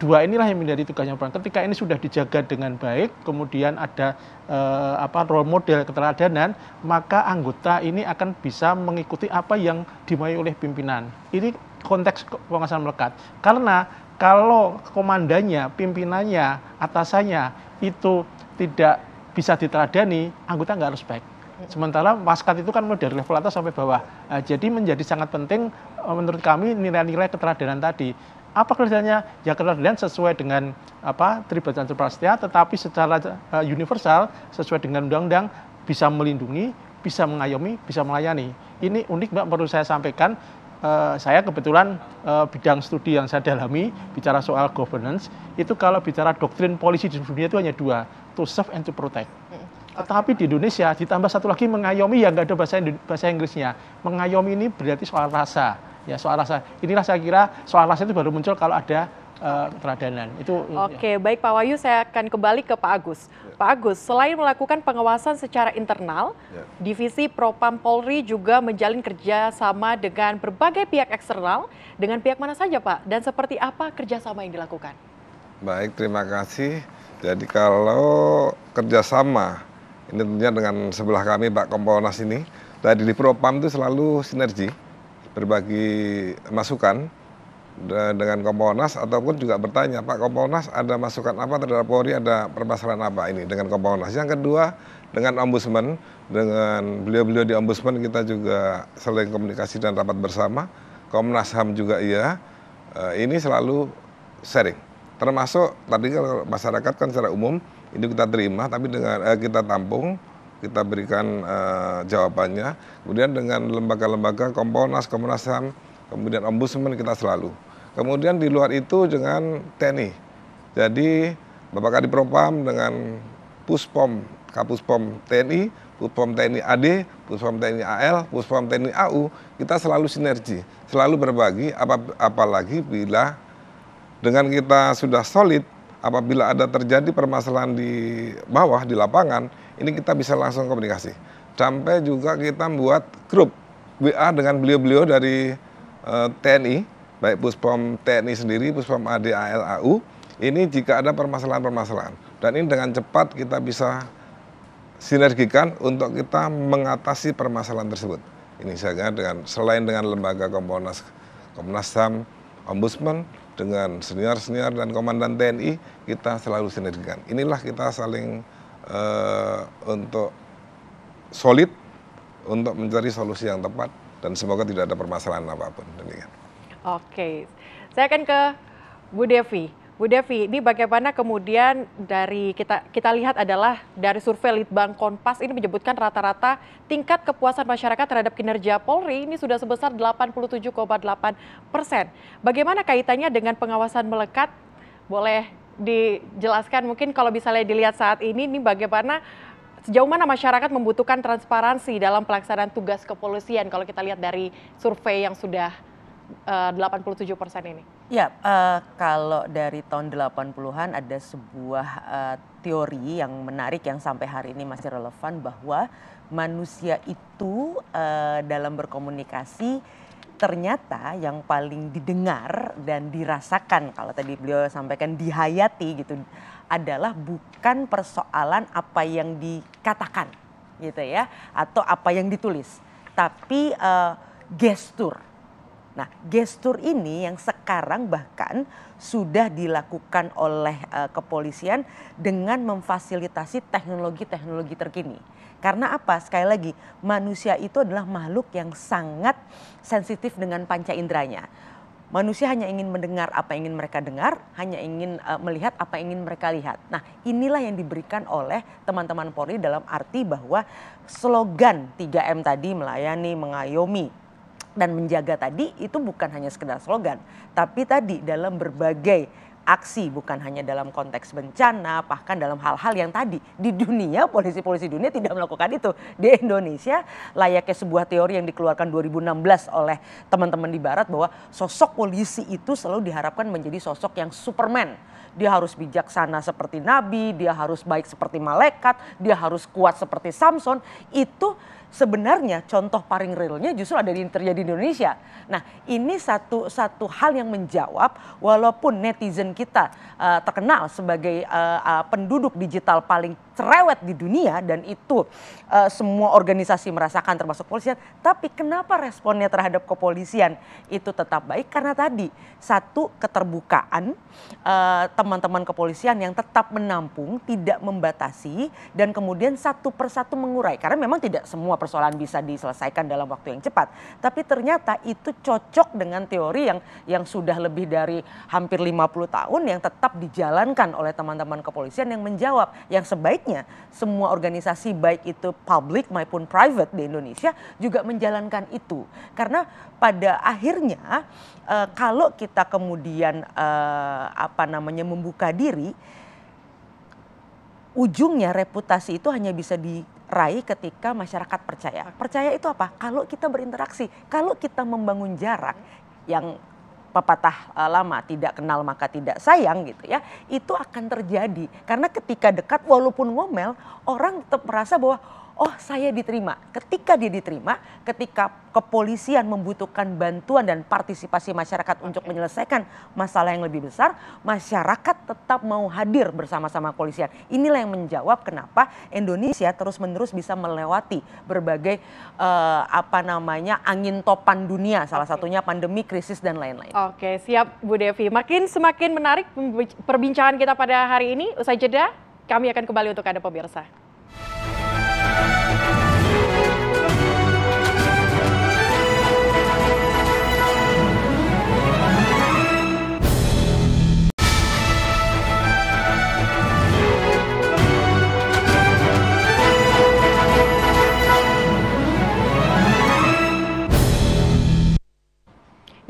dua inilah yang menjadi tugasnya peran ketika ini sudah dijaga dengan baik kemudian ada eh, apa role model keteladanan maka anggota ini akan bisa mengikuti apa yang dimaui oleh pimpinan ini konteks pengawasan melekat karena kalau komandannya, pimpinannya, atasannya itu tidak bisa diteladani, anggota nggak harus hmm. baik. Sementara Maskat itu kan mulai dari level atas sampai bawah. Nah, jadi menjadi sangat penting eh, menurut kami nilai-nilai keteladanan tadi. Apa kerjanya? Ya keteladanan sesuai dengan apa tribatan dan tetapi secara eh, universal sesuai dengan undang-undang bisa melindungi, bisa mengayomi, bisa melayani. Ini unik Mbak perlu saya sampaikan Eh, saya kebetulan eh, bidang studi yang saya dalami bicara soal governance itu kalau bicara doktrin polisi di dunia itu hanya dua, to serve and to protect. Hmm. Tetapi di Indonesia ditambah satu lagi mengayomi yang nggak ada bahasa bahasa Inggrisnya. Mengayomi ini berarti soal rasa, ya soal rasa. Inilah saya kira soal rasa itu baru muncul kalau ada Eh, itu ya. Oke, ya. baik Pak Wahyu, saya akan kembali ke Pak Agus. Ya. Pak Agus, selain melakukan pengawasan secara internal, ya. Divisi Propam Polri juga menjalin kerjasama dengan berbagai pihak eksternal. Dengan pihak mana saja, Pak? Dan seperti apa kerjasama yang dilakukan? Baik, terima kasih. Jadi kalau kerjasama, ini tentunya dengan sebelah kami Pak Kompolnas ini, dari di Propam itu selalu sinergi, berbagi masukan, dengan Kompolnas ataupun juga bertanya Pak Kompolnas ada masukan apa terhadap Polri ada permasalahan apa ini dengan Kompolnas yang kedua dengan Ombudsman dengan beliau-beliau di Ombudsman kita juga sering komunikasi dan rapat bersama Komnas Ham juga iya eh, ini selalu sharing termasuk tadi kalau masyarakat kan secara umum itu kita terima tapi dengan eh, kita tampung kita berikan eh, jawabannya kemudian dengan lembaga-lembaga Kompolnas Komnas Ham kemudian ombudsman kita selalu. Kemudian di luar itu dengan TNI. Jadi Bapak Kadi Propam dengan Puspom, Kapuspom TNI, Puspom TNI AD, Puspom TNI AL, Puspom TNI AU, kita selalu sinergi, selalu berbagi apap apalagi bila dengan kita sudah solid, apabila ada terjadi permasalahan di bawah di lapangan, ini kita bisa langsung komunikasi. Sampai juga kita membuat grup WA dengan beliau-beliau dari Eh, TNI, baik Puspom TNI sendiri, Puspom ADALAU ini jika ada permasalahan-permasalahan. Dan ini dengan cepat kita bisa sinergikan untuk kita mengatasi permasalahan tersebut. Ini saya dengan selain dengan lembaga Komponas, Komnas HAM, Ombudsman, dengan senior-senior dan komandan TNI kita selalu sinergikan. Inilah kita saling uh, untuk solid untuk mencari solusi yang tepat dan semoga tidak ada permasalahan apapun demikian. Oke, saya akan ke Bu Devi. Bu Devi, ini bagaimana kemudian dari kita kita lihat adalah dari survei Litbang Kompas ini menyebutkan rata-rata tingkat kepuasan masyarakat terhadap kinerja Polri ini sudah sebesar 87,8 persen. Bagaimana kaitannya dengan pengawasan melekat? Boleh dijelaskan mungkin kalau misalnya dilihat saat ini, ini bagaimana Sejauh mana masyarakat membutuhkan transparansi dalam pelaksanaan tugas kepolisian kalau kita lihat dari survei yang sudah eh, uh, 87 persen ini? Ya, uh, kalau dari tahun 80-an ada sebuah uh, teori yang menarik yang sampai hari ini masih relevan bahwa manusia itu uh, dalam berkomunikasi ternyata yang paling didengar dan dirasakan kalau tadi beliau sampaikan dihayati gitu adalah bukan persoalan apa yang dikatakan gitu ya atau apa yang ditulis tapi uh, gestur Nah, gestur ini yang sekarang bahkan sudah dilakukan oleh uh, kepolisian dengan memfasilitasi teknologi-teknologi terkini. Karena apa? Sekali lagi, manusia itu adalah makhluk yang sangat sensitif dengan panca inderanya. Manusia hanya ingin mendengar apa yang ingin mereka dengar, hanya ingin uh, melihat apa yang ingin mereka lihat. Nah, inilah yang diberikan oleh teman-teman Polri dalam arti bahwa slogan 3M tadi melayani, mengayomi, dan menjaga tadi itu bukan hanya sekedar slogan, tapi tadi dalam berbagai aksi bukan hanya dalam konteks bencana bahkan dalam hal-hal yang tadi di dunia polisi-polisi dunia tidak melakukan itu di Indonesia layaknya sebuah teori yang dikeluarkan 2016 oleh teman-teman di barat bahwa sosok polisi itu selalu diharapkan menjadi sosok yang superman dia harus bijaksana seperti nabi dia harus baik seperti malaikat dia harus kuat seperti Samson itu sebenarnya contoh paling realnya justru ada di terjadi di Indonesia. Nah, ini satu satu hal yang menjawab walaupun netizen kita uh, terkenal sebagai uh, uh, penduduk digital paling cerewet di dunia dan itu uh, semua organisasi merasakan termasuk kepolisian, tapi kenapa responnya terhadap kepolisian itu tetap baik karena tadi satu keterbukaan teman-teman uh, teman -teman kepolisian yang tetap menampung, tidak membatasi dan kemudian satu persatu mengurai karena memang tidak semua persoalan bisa diselesaikan dalam waktu yang cepat. Tapi ternyata itu cocok dengan teori yang yang sudah lebih dari hampir 50 tahun yang tetap dijalankan oleh teman-teman kepolisian yang menjawab yang sebaiknya semua organisasi baik itu publik maupun private di Indonesia juga menjalankan itu. Karena pada akhirnya e, kalau kita kemudian e, apa namanya membuka diri ujungnya reputasi itu hanya bisa di raih ketika masyarakat percaya. Percaya itu apa? Kalau kita berinteraksi, kalau kita membangun jarak yang pepatah eh, lama tidak kenal maka tidak sayang gitu ya itu akan terjadi karena ketika dekat walaupun ngomel orang tetap merasa bahwa oh saya diterima. Ketika dia diterima, ketika kepolisian membutuhkan bantuan dan partisipasi masyarakat okay. untuk menyelesaikan masalah yang lebih besar, masyarakat tetap mau hadir bersama-sama kepolisian. Inilah yang menjawab kenapa Indonesia terus-menerus bisa melewati berbagai uh, apa namanya angin topan dunia, salah okay. satunya pandemi, krisis dan lain-lain. Oke, okay, siap Bu Devi. Makin semakin menarik perbincangan kita pada hari ini. Usai jeda, kami akan kembali untuk Anda pemirsa.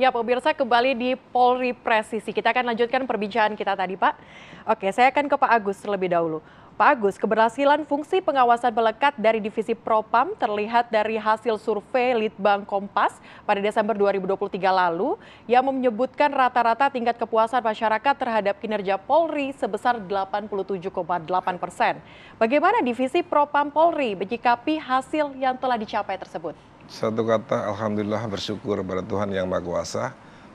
Ya pemirsa kembali di Polri Presisi. Kita akan lanjutkan perbincangan kita tadi Pak. Oke saya akan ke Pak Agus terlebih dahulu. Pak Agus, keberhasilan fungsi pengawasan melekat dari Divisi Propam terlihat dari hasil survei Litbang Kompas pada Desember 2023 lalu yang menyebutkan rata-rata tingkat kepuasan masyarakat terhadap kinerja Polri sebesar 87,8 persen. Bagaimana Divisi Propam Polri menyikapi hasil yang telah dicapai tersebut? Satu kata, Alhamdulillah bersyukur pada Tuhan Yang Maha Kuasa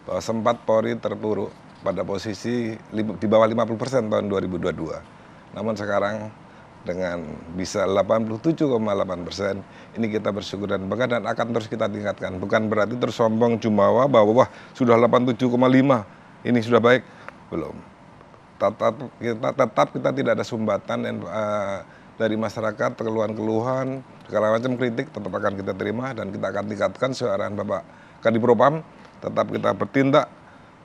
bahwa sempat Polri terpuruk pada posisi di bawah 50 persen tahun 2022 namun sekarang dengan bisa 87,8 persen ini kita bersyukur dan bangga dan akan terus kita tingkatkan bukan berarti tersombong jumawa bahwa wah sudah 87,5 ini sudah baik belum tetap kita tetap kita tidak ada sumbatan dan uh, dari masyarakat keluhan-keluhan segala macam kritik tetap akan kita terima dan kita akan tingkatkan searahan Bapak Kadipropam tetap kita bertindak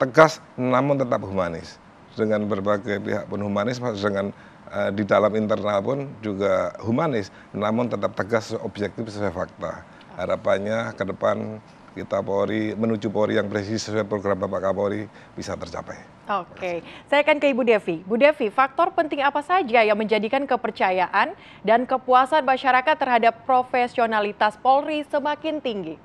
tegas namun tetap humanis dengan berbagai pihak pun humanis dengan Eh, di dalam internal pun juga humanis, namun tetap tegas objektif sesuai fakta. Harapannya ke depan kita Polri menuju Polri yang presisi sesuai program Bapak Kapolri bisa tercapai. Oke, saya akan ke Ibu Devi. Bu Devi, faktor penting apa saja yang menjadikan kepercayaan dan kepuasan masyarakat terhadap profesionalitas Polri semakin tinggi?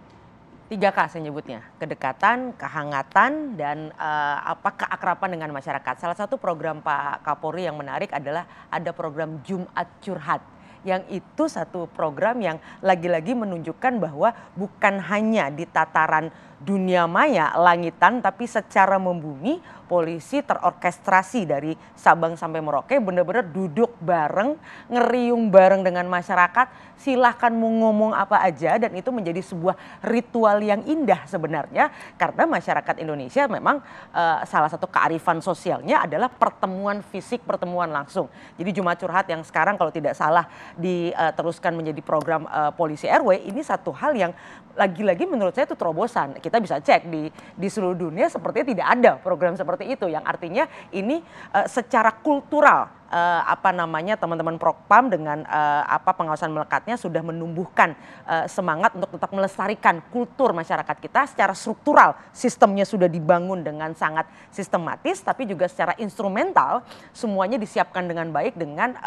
tiga K saya nyebutnya kedekatan, kehangatan dan uh, apa keakraban dengan masyarakat. Salah satu program Pak Kapolri yang menarik adalah ada program Jumat Curhat yang itu satu program yang lagi-lagi menunjukkan bahwa bukan hanya di tataran dunia maya langitan tapi secara membumi polisi terorkestrasi dari Sabang sampai Merauke benar-benar duduk bareng, ngeriung bareng dengan masyarakat, silahkan mau ngomong apa aja dan itu menjadi sebuah ritual yang indah sebenarnya karena masyarakat Indonesia memang e, salah satu kearifan sosialnya adalah pertemuan fisik, pertemuan langsung. Jadi Jumat Curhat yang sekarang kalau tidak salah diteruskan menjadi program e, polisi RW ini satu hal yang lagi-lagi menurut saya itu terobosan. Kita bisa cek di di seluruh dunia sepertinya tidak ada program seperti seperti itu yang artinya ini uh, secara kultural uh, apa namanya teman-teman Prokpam dengan uh, apa pengawasan melekatnya sudah menumbuhkan uh, semangat untuk tetap melestarikan kultur masyarakat kita secara struktural sistemnya sudah dibangun dengan sangat sistematis tapi juga secara instrumental semuanya disiapkan dengan baik dengan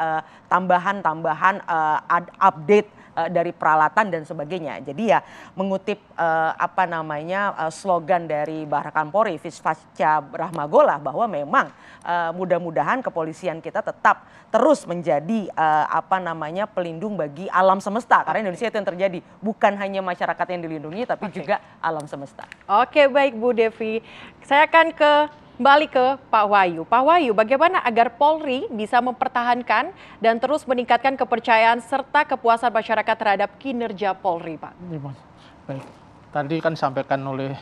tambahan-tambahan uh, uh, update Eh, dari peralatan dan sebagainya. Jadi ya mengutip uh, apa namanya uh, slogan dari Bahar Polri Visvasca Rahmagola bahwa memang uh, mudah-mudahan kepolisian kita tetap terus menjadi uh, apa namanya pelindung bagi alam semesta karena Indonesia itu yang terjadi bukan hanya masyarakat yang dilindungi tapi okay. juga alam semesta. Oke, okay, baik Bu Devi. Saya akan ke kembali ke Pak Wayu. Pak Wayu, bagaimana agar Polri bisa mempertahankan dan terus meningkatkan kepercayaan serta kepuasan masyarakat terhadap kinerja Polri, Pak? Baik. Tadi kan disampaikan oleh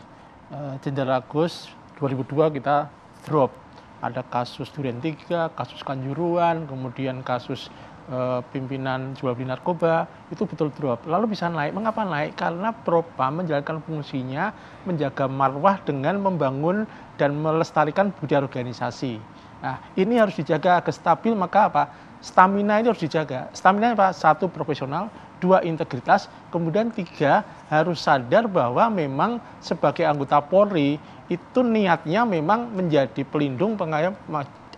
eh, Jenderal uh, Agus 2002 kita drop. Ada kasus Durian 3, kasus Kanjuruan, kemudian kasus Eh, pimpinan jual beli narkoba itu betul drop. Lalu bisa naik. Mengapa naik? Karena Propam menjalankan fungsinya menjaga marwah dengan membangun dan melestarikan budaya organisasi. Nah, ini harus dijaga agar stabil, maka apa? Stamina ini harus dijaga. Stamina apa? Satu, profesional. Dua, integritas. Kemudian tiga, harus sadar bahwa memang sebagai anggota Polri, itu niatnya memang menjadi pelindung pengayom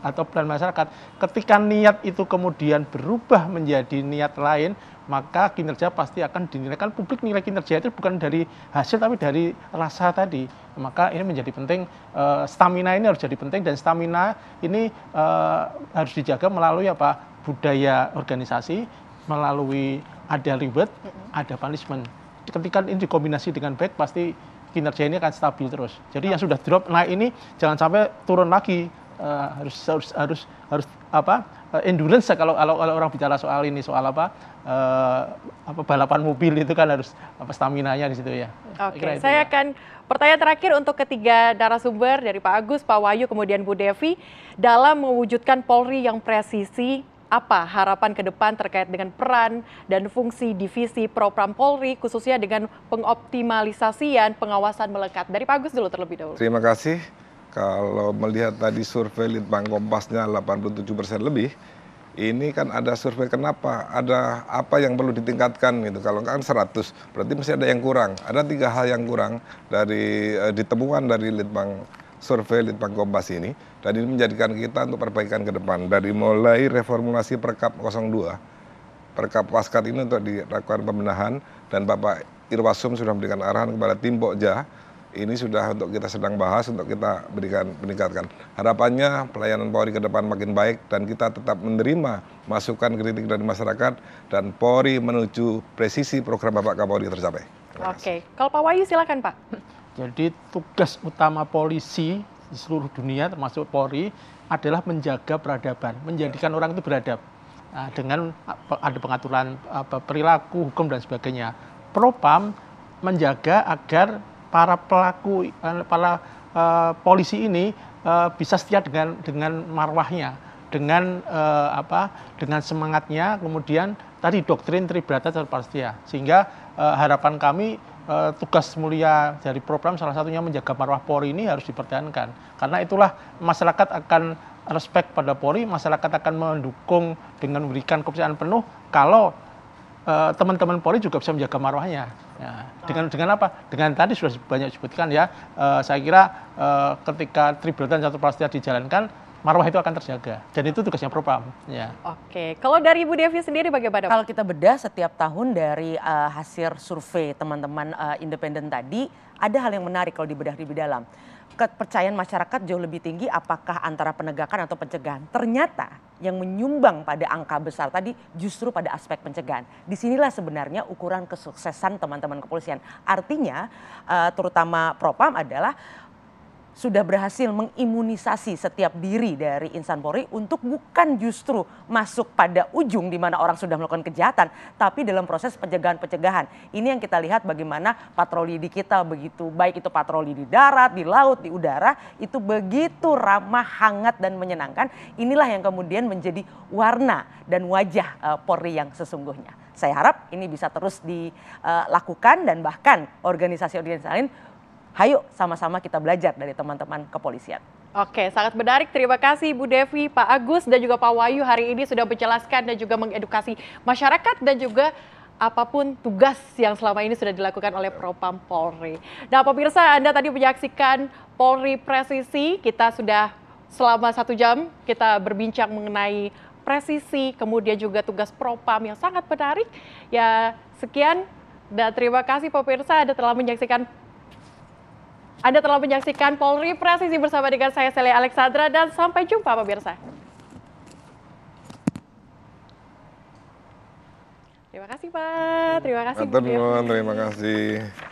atau peran masyarakat, ketika niat itu kemudian berubah menjadi niat lain, maka kinerja pasti akan dinilai kan publik nilai kinerja itu bukan dari hasil tapi dari rasa tadi maka ini menjadi penting eh, stamina ini harus jadi penting dan stamina ini eh, harus dijaga melalui apa budaya organisasi melalui ada reward ada punishment ketika ini dikombinasi dengan baik pasti kinerja ini akan stabil terus jadi yang sudah drop naik ini jangan sampai turun lagi uh, harus harus harus harus apa uh, endurance ya kalau, kalau kalau orang bicara soal ini soal apa uh, apa balapan mobil itu kan harus apa stamina nya di situ ya. Oke, okay. saya ya. akan pertanyaan terakhir untuk ketiga narasumber dari Pak Agus, Pak Wayu, kemudian Bu Devi dalam mewujudkan Polri yang presisi apa harapan ke depan terkait dengan peran dan fungsi divisi Propam Polri khususnya dengan pengoptimalisasian pengawasan melekat dari Pak Agus dulu terlebih dahulu. Terima kasih kalau melihat tadi survei Litbang Kompasnya 87 persen lebih, ini kan ada survei kenapa, ada apa yang perlu ditingkatkan gitu. Kalau kan 100, berarti masih ada yang kurang. Ada tiga hal yang kurang dari e, ditemukan dari Litbang survei Litbang Kompas ini dan ini menjadikan kita untuk perbaikan ke depan dari mulai reformulasi Perkap 02 Perkap Waskat ini untuk dilakukan pembenahan dan Bapak Irwasum sudah memberikan arahan kepada tim Bokja, ini sudah untuk kita sedang bahas untuk kita berikan meningkatkan. Harapannya pelayanan Polri ke depan makin baik dan kita tetap menerima masukan kritik dari masyarakat dan Polri menuju presisi program Bapak Kapolri tercapai. Oke, kalau Pak Wayu silakan Pak. Jadi tugas utama polisi di seluruh dunia termasuk Polri adalah menjaga peradaban, menjadikan orang itu beradab nah, dengan ada pengaturan perilaku hukum dan sebagainya. Propam menjaga agar para pelaku eh, para uh, polisi ini uh, bisa setia dengan dengan marwahnya, dengan uh, apa? dengan semangatnya, kemudian tadi doktrin Tribrata terpastia Sehingga uh, harapan kami uh, tugas mulia dari program salah satunya menjaga marwah Polri ini harus dipertahankan. Karena itulah masyarakat akan respect pada Polri, masyarakat akan mendukung dengan memberikan kepercayaan penuh kalau Eh, teman-teman uh, Polri juga bisa menjaga marwahnya. Ya. dengan dengan apa? Dengan tadi sudah banyak disebutkan ya. Uh, saya kira uh, ketika Tribulan satu Prasetya dijalankan, marwah itu akan terjaga. Dan itu tugasnya Propam. Ya. Oke, kalau dari Bu Devi sendiri bagaimana? Kalau kita bedah setiap tahun dari uh, hasil survei teman-teman uh, independen tadi, ada hal yang menarik kalau dibedah lebih dalam kepercayaan masyarakat jauh lebih tinggi apakah antara penegakan atau pencegahan. Ternyata yang menyumbang pada angka besar tadi justru pada aspek pencegahan. Disinilah sebenarnya ukuran kesuksesan teman-teman kepolisian. Artinya eh, terutama Propam adalah sudah berhasil mengimunisasi setiap diri dari insan Polri untuk bukan justru masuk pada ujung di mana orang sudah melakukan kejahatan, tapi dalam proses pencegahan-pencegahan. Ini yang kita lihat bagaimana patroli di kita begitu baik itu patroli di darat, di laut, di udara itu begitu ramah, hangat dan menyenangkan. Inilah yang kemudian menjadi warna dan wajah uh, Polri yang sesungguhnya. Saya harap ini bisa terus dilakukan dan bahkan organisasi-organisasi lain Hayo sama-sama kita belajar dari teman-teman kepolisian. Oke, sangat menarik. Terima kasih Bu Devi, Pak Agus, dan juga Pak Wayu hari ini sudah menjelaskan dan juga mengedukasi masyarakat dan juga apapun tugas yang selama ini sudah dilakukan oleh Propam Polri. Nah, pemirsa, Anda tadi menyaksikan Polri Presisi. Kita sudah selama satu jam kita berbincang mengenai presisi, kemudian juga tugas Propam yang sangat menarik. Ya, sekian. Dan terima kasih pemirsa Anda telah menyaksikan anda telah menyaksikan Polri Presisi bersama dengan saya Sele Alexandra dan sampai jumpa pemirsa. Terima kasih Pak, terima kasih. Terima kasih.